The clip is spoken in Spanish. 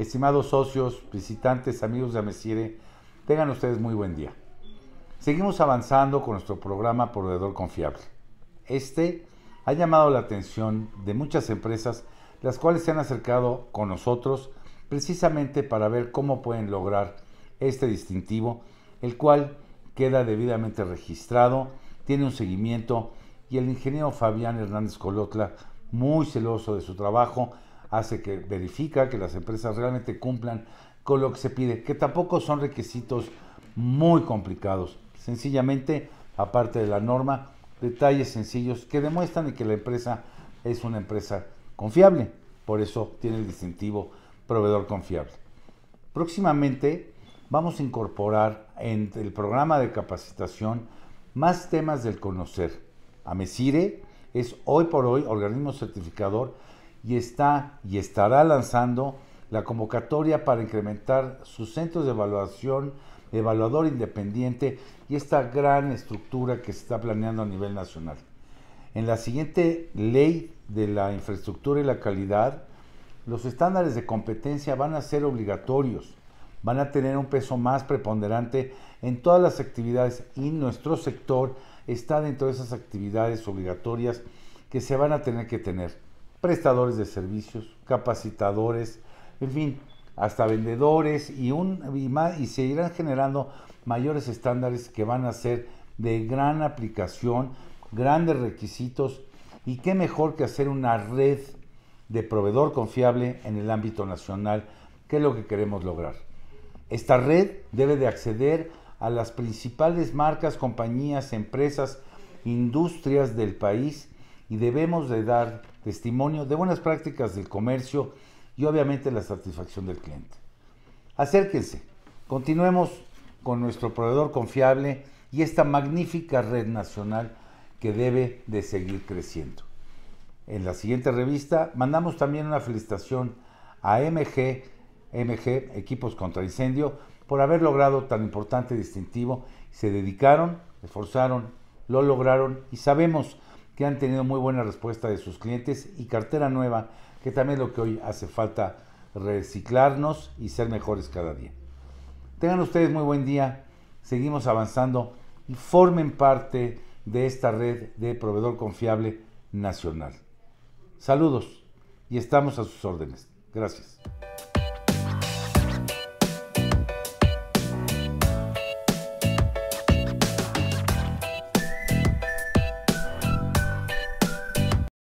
Estimados socios, visitantes, amigos de Amesire, tengan ustedes muy buen día. Seguimos avanzando con nuestro programa Proveedor Confiable. Este ha llamado la atención de muchas empresas, las cuales se han acercado con nosotros precisamente para ver cómo pueden lograr este distintivo, el cual queda debidamente registrado, tiene un seguimiento y el ingeniero Fabián Hernández Colotla, muy celoso de su trabajo, hace que verifica que las empresas realmente cumplan con lo que se pide, que tampoco son requisitos muy complicados. Sencillamente, aparte de la norma, detalles sencillos que demuestran que la empresa es una empresa confiable. Por eso tiene el distintivo proveedor confiable. Próximamente vamos a incorporar en el programa de capacitación más temas del conocer. Amesire es hoy por hoy organismo certificador y está y estará lanzando la convocatoria para incrementar sus centros de evaluación, evaluador independiente y esta gran estructura que se está planeando a nivel nacional. En la siguiente ley de la infraestructura y la calidad, los estándares de competencia van a ser obligatorios, van a tener un peso más preponderante en todas las actividades y nuestro sector está dentro de esas actividades obligatorias que se van a tener que tener prestadores de servicios, capacitadores, en fin, hasta vendedores y, un, y, se irán generando mayores estándares que van a ser de gran aplicación, grandes requisitos y qué mejor que hacer una red de proveedor confiable en el ámbito nacional, que es lo que queremos lograr. Esta red debe de acceder a las principales marcas, compañías, empresas, industrias del país y debemos de dar testimonio de buenas prácticas del comercio y obviamente la satisfacción del cliente. Acérquense, continuemos con nuestro proveedor confiable y esta magnífica red nacional que debe de seguir creciendo. En la siguiente revista mandamos también una felicitación a MG, MG Equipos contra Incendio, por haber logrado tan importante distintivo. Se dedicaron, esforzaron, lo lograron y sabemos que han tenido muy buena respuesta de sus clientes y cartera nueva, que también es lo que hoy hace falta reciclarnos y ser mejores cada día. Tengan ustedes muy buen día, seguimos avanzando y formen parte de esta red de proveedor confiable nacional. Saludos y estamos a sus órdenes. Gracias.